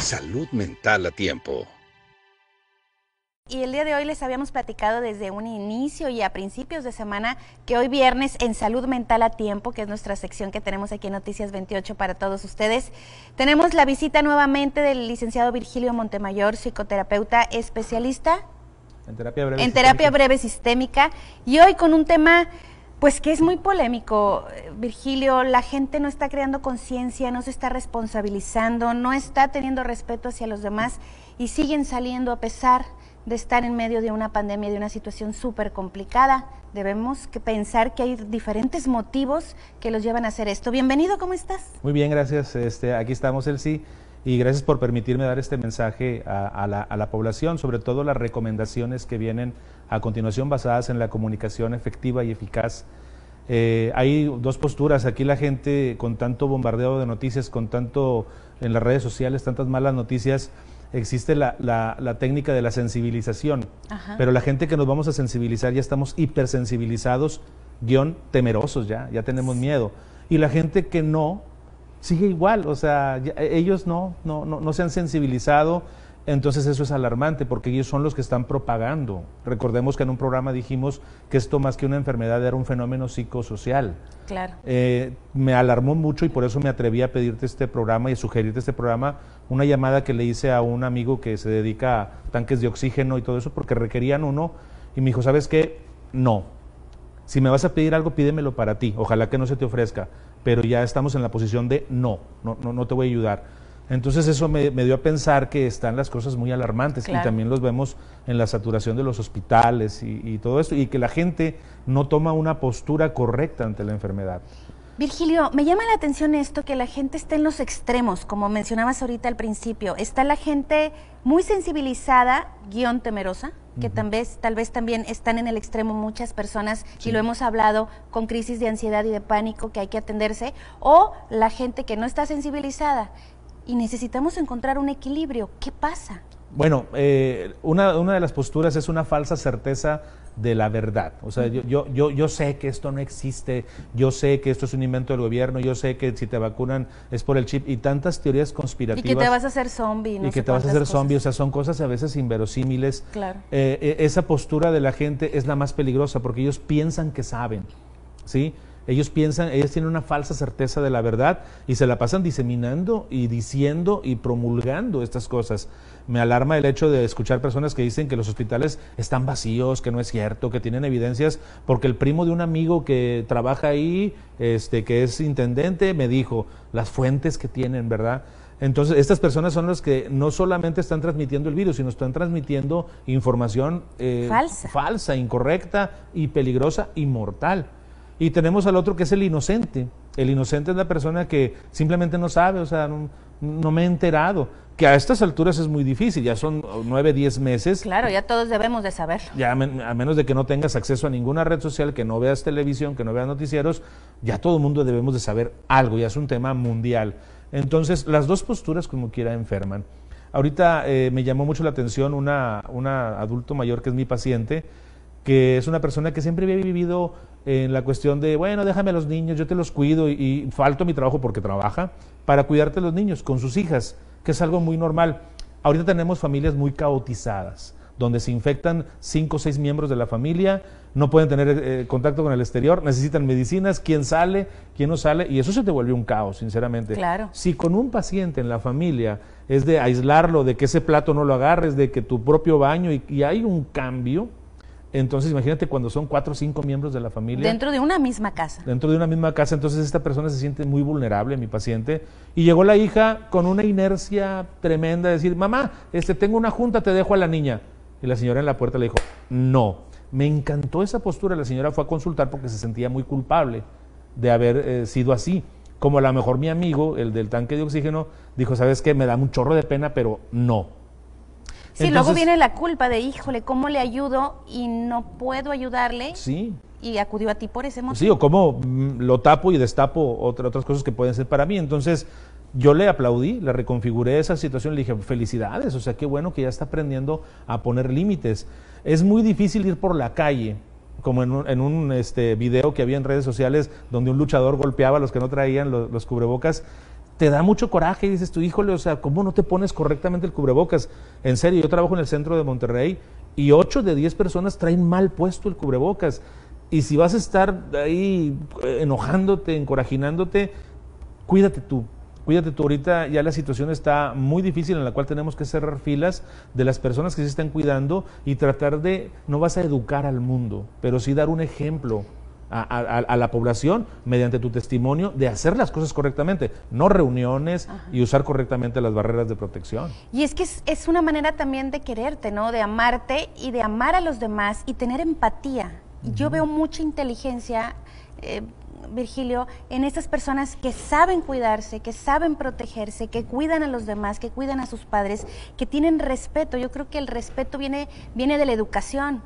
Salud mental a tiempo. Y el día de hoy les habíamos platicado desde un inicio y a principios de semana que hoy viernes en Salud Mental a Tiempo, que es nuestra sección que tenemos aquí en Noticias 28 para todos ustedes, tenemos la visita nuevamente del licenciado Virgilio Montemayor, psicoterapeuta especialista en terapia breve, en Terapia breve sistémica y hoy con un tema pues que es muy polémico, Virgilio, la gente no está creando conciencia, no se está responsabilizando, no está teniendo respeto hacia los demás y siguen saliendo a pesar de estar en medio de una pandemia, de una situación súper complicada. Debemos que pensar que hay diferentes motivos que los llevan a hacer esto. Bienvenido, ¿cómo estás? Muy bien, gracias. Este, aquí estamos, Elsie y gracias por permitirme dar este mensaje a, la, población, sobre todo las recomendaciones que vienen a continuación basadas en la comunicación efectiva y eficaz. Eh, hay dos posturas, aquí la gente con tanto bombardeo de noticias, con tanto en las redes sociales, tantas malas noticias, existe la, técnica de la sensibilización, pero la gente que nos vamos a sensibilizar ya estamos hipersensibilizados, guión temerosos ya, ya tenemos miedo. Y la gente que no, sigue igual, o sea, e, ellos no, no, no, se han sensibilizado, entonces eso es alarmante porque ellos son los que están propagando. Recordemos que en un programa dijimos que esto más que una enfermedad era un fenómeno psicosocial. Claro. Eh, me alarmó mucho y por eso me atreví a pedirte este programa y sugerirte este programa, una llamada que le hice a un amigo que se dedica a tanques de oxígeno y todo eso porque requerían uno y me dijo, ¿sabes qué? No, si me vas a pedir algo, pídemelo para ti, ojalá que no se te ofrezca pero ya estamos en la posición de no, no, no, te voy a ayudar. Entonces eso me, dio a pensar que están las cosas muy alarmantes y también los vemos en la saturación de los hospitales y, y todo esto, y que la gente no toma una postura correcta ante la enfermedad. Virgilio, me llama la atención esto, que la gente está en los extremos, como mencionabas ahorita al principio. Está la gente muy sensibilizada, guión temerosa, que tal, vez, también están en el extremo muchas personas, y lo hemos hablado con crisis de ansiedad y de pánico que hay que atenderse, o la gente que no está sensibilizada. Y necesitamos encontrar un equilibrio. ¿Qué pasa? Bueno, eh, una, una de las posturas es una falsa certeza de la verdad. O sea, yo, yo, yo, sé que esto no existe, yo sé que esto es un invento del gobierno, yo sé que si te vacunan es por el chip y tantas teorías conspirativas. Y que te vas a hacer zombie. No y que te vas a hacer zombie, o sea, son cosas a veces inverosímiles. Claro. Eh, eh, esa postura de la gente es la más peligrosa porque ellos piensan que saben, ¿sí? Ellos piensan, ellos tienen una falsa certeza de la verdad y se la pasan diseminando y diciendo y promulgando estas cosas. Me alarma el hecho de escuchar personas que dicen que los hospitales están vacíos, que no es cierto, que tienen evidencias, porque el primo de un amigo que trabaja ahí, este, que es intendente, me dijo las fuentes que tienen, ¿verdad? Entonces, estas personas son las que no solamente están transmitiendo el virus, sino están transmitiendo información eh, falsa, incorrecta y peligrosa y mortal. Y tenemos al otro que es el inocente. El inocente es la persona que simplemente no sabe, o sea, no, me he enterado. Que a estas alturas es muy difícil, ya son nueve, diez meses. Claro, ya todos debemos de saberlo. a, menos de que no tengas acceso a ninguna red social, que no veas televisión, que no veas noticieros, ya todo el mundo debemos de saber algo, ya es un tema mundial. Entonces, las dos posturas como quiera enferman. Ahorita eh, me llamó mucho la atención una, una adulto mayor que es mi paciente, que es una persona que siempre había vivido en la cuestión de, bueno, déjame a los niños, yo te los cuido y, falto mi trabajo porque trabaja, para cuidarte a los niños con sus hijas, que es algo muy normal. Ahorita tenemos familias muy caotizadas, donde se infectan cinco o seis miembros de la familia, no pueden tener eh, contacto con el exterior, necesitan medicinas, quién sale, quién no sale, y eso se te vuelve un caos, sinceramente. Claro. Si con un paciente en la familia es de aislarlo, de que ese plato no lo agarres, de que tu propio baño, y, y hay un cambio, entonces, imagínate cuando son cuatro o cinco miembros de la familia. Dentro de una misma casa. Dentro de una misma casa, entonces esta persona se siente muy vulnerable, mi paciente. Y llegó la hija con una inercia tremenda, decir, mamá, este, tengo una junta, te dejo a la niña. Y la señora en la puerta le dijo, no. Me encantó esa postura, la señora fue a consultar porque se sentía muy culpable de haber eh, sido así. Como a lo mejor mi amigo, el del tanque de oxígeno, dijo, ¿sabes qué? Me da un chorro de pena, pero no Sí, luego viene la culpa de, híjole, ¿cómo le ayudo y no puedo ayudarle? Sí. Y acudió a ti por ese motivo. Sí, o cómo mm, lo tapo y destapo otra, otras cosas que pueden ser para mí. Entonces, yo le aplaudí, le reconfiguré esa situación, le dije, felicidades, o sea, qué bueno que ya está aprendiendo a poner límites. Es muy difícil ir por la calle como en un, este, video que había en redes sociales donde un luchador golpeaba a los que no traían los cubrebocas te da mucho coraje y dices, tú híjole, o sea, ¿cómo no te pones correctamente el cubrebocas? En serio, yo trabajo en el centro de Monterrey y 8 de 10 personas traen mal puesto el cubrebocas. Y si vas a estar ahí eh, enojándote, encorajinándote, cuídate tú. Cuídate tú, ahorita ya la situación está muy difícil en la cual tenemos que cerrar filas de las personas que se están cuidando y tratar de, no vas a educar al mundo, pero sí dar un ejemplo a, la población mediante tu testimonio de hacer las cosas correctamente, no reuniones y usar correctamente las barreras de protección. Y es que es, una manera también de quererte, ¿no? De amarte y de amar a los demás y tener empatía. Yo veo mucha inteligencia. Eh, Virgilio, en estas personas que saben cuidarse, que saben protegerse, que cuidan a los demás, que cuidan a sus padres, que tienen respeto. Yo creo que el respeto viene, viene de la educación,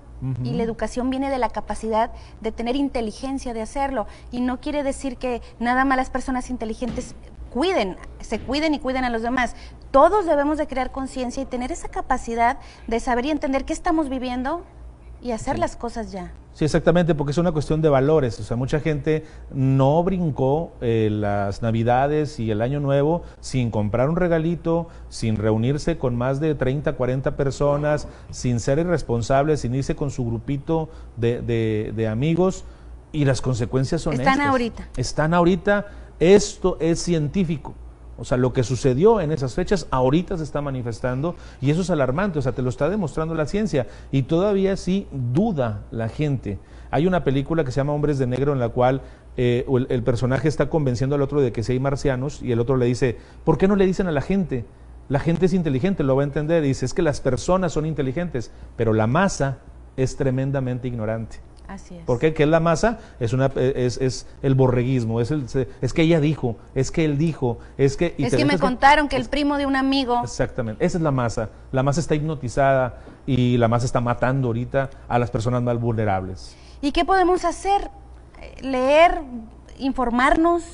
y la educación viene de la capacidad de tener inteligencia de hacerlo y no quiere decir que nada más las personas inteligentes cuiden, se cuiden y cuiden a los demás. Todos debemos de crear conciencia y tener esa capacidad de saber y entender qué estamos viviendo y hacer las cosas ya. Sí, exactamente, porque es una cuestión de valores. O sea, mucha gente no brincó eh, las Navidades y el Año Nuevo sin comprar un regalito, sin reunirse con más de 30, 40 personas, sin ser irresponsables, sin irse con su grupito de, de, amigos. Y las consecuencias son Están ahorita. Están ahorita. Esto es científico. O sea, lo que sucedió en esas fechas ahorita se está manifestando y eso es alarmante, o sea, te lo está demostrando la ciencia y todavía sí duda la gente. Hay una película que se llama Hombres de Negro en la cual eh, el, personaje está convenciendo al otro de que si hay marcianos y el otro le dice, ¿por qué no le dicen a la gente? La gente es inteligente, lo va a entender. Y dice, es que las personas son inteligentes, pero la masa es tremendamente ignorante. Así es. qué? Que es la masa, es, una, e, es, es el borreguismo, es, el, es que ella dijo, es que él dijo, es que... es que me contaron que el primo de un amigo... Exactamente, esa es la masa. La masa está hipnotizada y la masa está matando ahorita a las personas más vulnerables. ¿Y qué podemos hacer? ¿Leer? ¿Informarnos?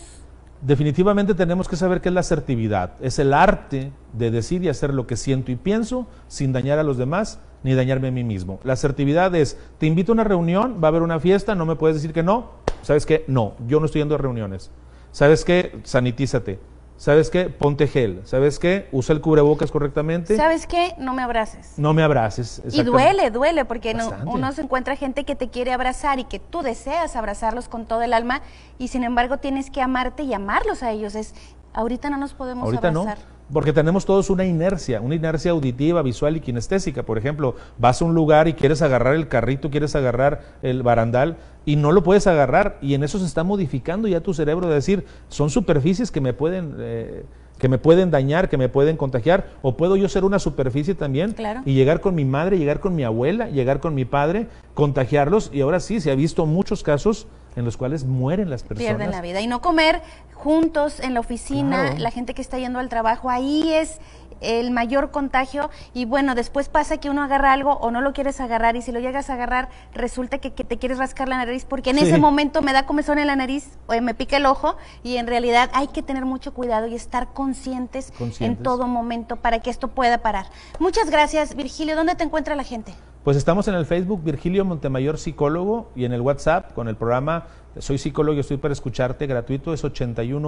Definitivamente tenemos que saber qué es la asertividad. Es el arte de decir y hacer lo que siento y pienso sin dañar a los demás ni dañarme a mí mismo. La asertividad es, te invito a una reunión, va a haber una fiesta, no me puedes decir que no. ¿Sabes qué? No, yo no estoy yendo a reuniones. ¿Sabes qué? Sanitízate. ¿Sabes qué? Ponte gel. ¿Sabes qué? Usa el cubrebocas correctamente. ¿Sabes qué? No me abraces. No me abraces. Y duele, duele, porque uno se encuentra gente que te quiere abrazar y que tú deseas abrazarlos con todo el alma y sin embargo tienes que amarte y amarlos a ellos. Es, ahorita no nos podemos abrazar. Porque tenemos todos una inercia, una inercia auditiva, visual y kinestésica. Por ejemplo, vas a un lugar y quieres agarrar el carrito, quieres agarrar el barandal y no lo puedes agarrar. Y en eso se está modificando ya tu cerebro de decir, son superficies que me pueden... Eh, que me pueden dañar, que me pueden contagiar, o puedo yo ser una superficie también claro. y llegar con mi madre, llegar con mi abuela, llegar con mi padre, contagiarlos y ahora sí, se ha visto muchos casos en los cuales mueren las personas. Pierden la vida. Y no comer juntos en la oficina, la gente que está yendo al trabajo, ahí es el mayor contagio y bueno, después pasa que uno agarra algo o no lo quieres agarrar y si lo llegas a agarrar resulta que, te quieres rascar la nariz porque en ese momento me da comezón en la nariz o eh, me pica el ojo y en realidad hay que tener mucho cuidado y estar conscientes. en todo momento para que esto pueda parar. Muchas gracias Virgilio, ¿dónde te encuentra la gente? Pues estamos en el Facebook Virgilio Montemayor Psicólogo y en el WhatsApp con el programa Soy Psicólogo estoy para escucharte gratuito es 811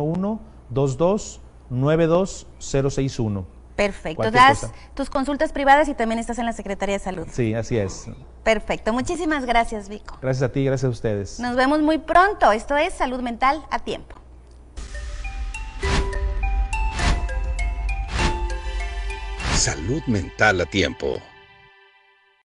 22 061 Perfecto. Das tus consultas privadas y también estás en la Secretaría de Salud. Sí, así es. Perfecto. Muchísimas gracias, Vico. Gracias a ti, gracias a ustedes. Nos vemos muy pronto. Esto es Salud Mental a Tiempo. Salud Mental a Tiempo.